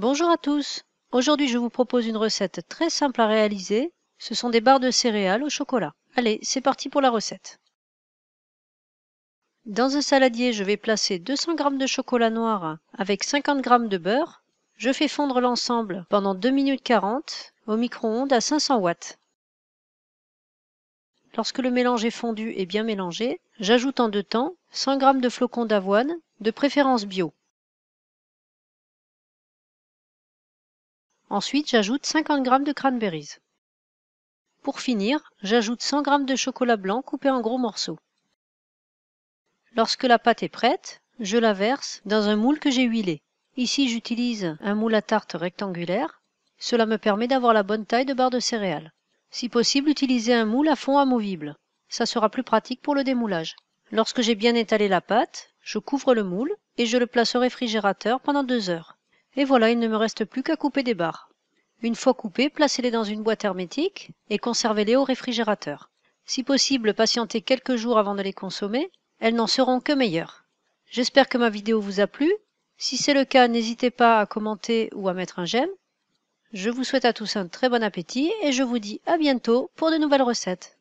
Bonjour à tous. Aujourd'hui, je vous propose une recette très simple à réaliser. Ce sont des barres de céréales au chocolat. Allez, c'est parti pour la recette. Dans un saladier, je vais placer 200 g de chocolat noir avec 50 g de beurre. Je fais fondre l'ensemble pendant 2 minutes 40 au micro-ondes à 500 watts. Lorsque le mélange est fondu et bien mélangé, j'ajoute en deux temps 100 g de flocons d'avoine, de préférence bio. Ensuite, j'ajoute 50 g de cranberries. Pour finir, j'ajoute 100 g de chocolat blanc coupé en gros morceaux. Lorsque la pâte est prête, je la verse dans un moule que j'ai huilé. Ici, j'utilise un moule à tarte rectangulaire. Cela me permet d'avoir la bonne taille de barre de céréales. Si possible, utilisez un moule à fond amovible. Ça sera plus pratique pour le démoulage. Lorsque j'ai bien étalé la pâte, je couvre le moule et je le place au réfrigérateur pendant deux heures et voilà il ne me reste plus qu'à couper des barres une fois coupées placez les dans une boîte hermétique et conservez les au réfrigérateur si possible patientez quelques jours avant de les consommer elles n'en seront que meilleures j'espère que ma vidéo vous a plu si c'est le cas n'hésitez pas à commenter ou à mettre un j'aime je vous souhaite à tous un très bon appétit et je vous dis à bientôt pour de nouvelles recettes